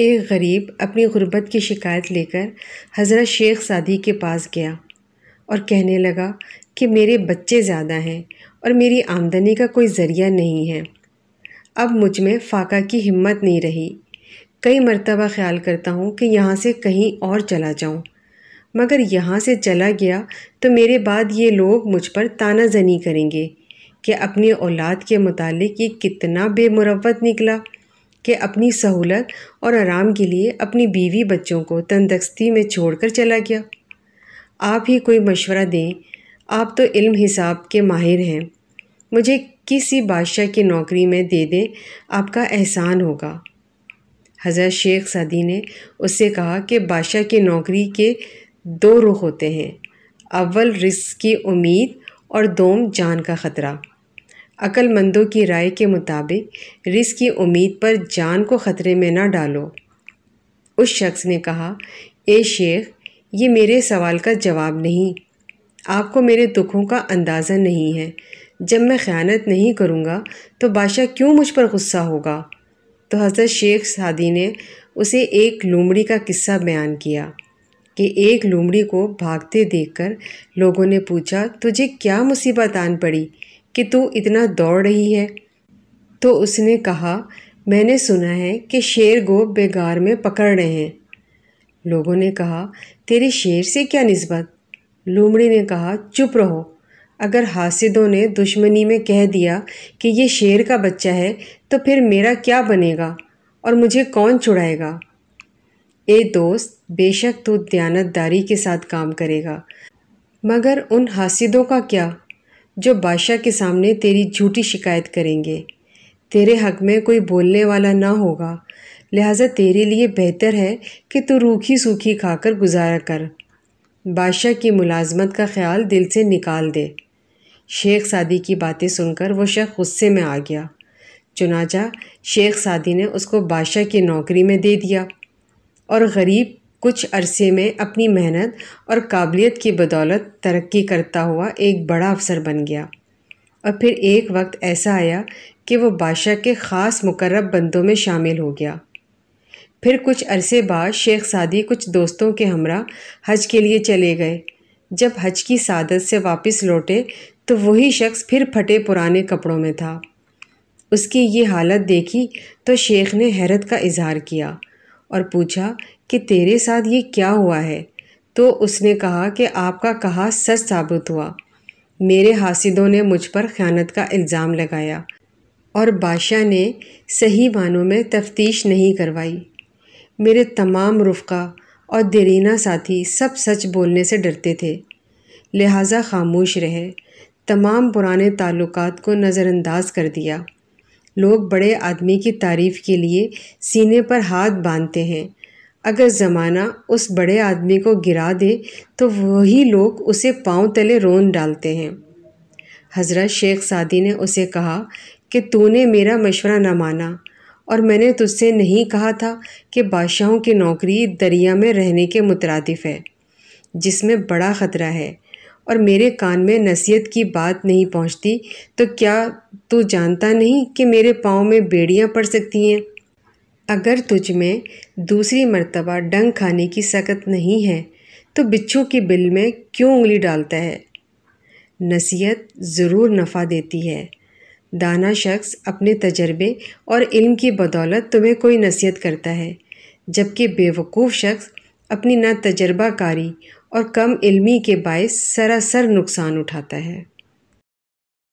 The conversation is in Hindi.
एक गरीब अपनी गुर्बत की शिकायत लेकर हज़रत शेख सादी के पास गया और कहने लगा कि मेरे बच्चे ज़्यादा हैं और मेरी आमदनी का कोई ज़रिया नहीं है अब मुझ में फाका की हिम्मत नहीं रही कई मरतबा ख्याल करता हूँ कि यहाँ से कहीं और चला जाऊँ मगर यहाँ से चला गया तो मेरे बाद ये लोग मुझ पर ताना जनी करेंगे कि अपनी औलाद के मुतालिक ये कितना बेमुरत निकला कि अपनी सहूलत और आराम के लिए अपनी बीवी बच्चों को तंदस्ती में छोड़कर चला गया आप ही कोई मशवरा दें आप तो इल्म हिसाब के माहिर हैं मुझे किसी बादशाह की नौकरी में दे दें आपका एहसान होगा हज़रत शेख सादी ने उससे कहा कि बादशाह की नौकरी के दो रुख होते हैं अव्वल रिस्क की उम्मीद और दोम जान का ख़तरा अक्लमंदों की राय के मुताबिक रिस्क की उम्मीद पर जान को ख़तरे में ना डालो उस शख्स ने कहा ए शेख ये मेरे सवाल का जवाब नहीं आपको मेरे दुखों का अंदाज़ा नहीं है जब मैं ख़यानत नहीं करूँगा तो बादशाह क्यों मुझ पर गुस्सा होगा तो हज़रत शेख सादी ने उसे एक लूमड़ी का किस्सा बयान किया कि एक लूमड़ी को भागते देखकर लोगों ने पूछा तुझे क्या मुसीबत आन पड़ी कि तू इतना दौड़ रही है तो उसने कहा मैंने सुना है कि शेर को बेगार में पकड़ रहे हैं लोगों ने कहा तेरे शेर से क्या नस्बत लूमड़ी ने कहा चुप रहो अगर हासिदों ने दुश्मनी में कह दिया कि ये शेर का बच्चा है तो फिर मेरा क्या बनेगा और मुझे कौन छुड़ाएगा ए दोस्त बेशक तू दयानतदारी के साथ काम करेगा मगर उन हासिदों का क्या जो बादशाह के सामने तेरी झूठी शिकायत करेंगे तेरे हक में कोई बोलने वाला ना होगा लिहाजा तेरे लिए बेहतर है कि तू रूखी सूखी खाकर गुजारा कर बादशाह की मुलाजमत का ख्याल दिल से निकाल दे शेख सादी की बातें सुनकर वो शेख गुस्से में आ गया चुनाचा शेख सादी ने उसको बादशाह की नौकरी में दे दिया और गरीब कुछ अरसे में अपनी मेहनत और काबिलियत की बदौलत तरक्की करता हुआ एक बड़ा अफसर बन गया और फिर एक वक्त ऐसा आया कि वो बादशाह के ख़ास मुकर्रब बंदों में शामिल हो गया फिर कुछ अरसे बाद शेख सादी कुछ दोस्तों के हमरा हज के लिए चले गए जब हज की सादत से वापस लौटे तो वही शख्स फिर फटे पुराने कपड़ों में था उसकी ये हालत देखी तो शेख ने हैरत का इजहार किया और पूछा कि तेरे साथ ये क्या हुआ है तो उसने कहा कि आपका कहा सच साबित हुआ मेरे हासिदों ने मुझ पर ख़यानत का इल्ज़ाम लगाया और बादशाह ने सही मानों में तफ्तीश नहीं करवाई मेरे तमाम रुफ़ा और दरीना साथी सब सच बोलने से डरते थे लिहाजा खामोश रहे तमाम पुराने ताल्लुकात को नज़रअंदाज कर दिया लोग बड़े आदमी की तारीफ़ के लिए सीने पर हाथ बांधते हैं अगर ज़माना उस बड़े आदमी को गिरा दे तो वही लोग उसे पाँव तले रोन डालते हैं हज़रत शेख सादी ने उसे कहा कि तूने मेरा मशवरा न माना और मैंने तुझसे नहीं कहा था कि बादशाहों की नौकरी दरिया में रहने के मुतरदफ़ है जिसमें बड़ा ख़तरा है और मेरे कान में नसीहत की बात नहीं पहुंचती तो क्या तू जानता नहीं कि मेरे पाँव में बेड़ियाँ पड़ सकती हैं अगर तुझ में दूसरी मर्तबा डंग खाने की सकत नहीं है तो बिच्छू की बिल में क्यों उंगली डालता है नसीहत ज़रूर नफ़ा देती है दाना शख्स अपने तजर्बे और इल्म की बदौलत तुम्हें कोई नसीहत करता है जबकि बेवकूफ़ शख्स अपनी ना तजर्बाकारी और कम इल्मी के बायस सरासर नुकसान उठाता है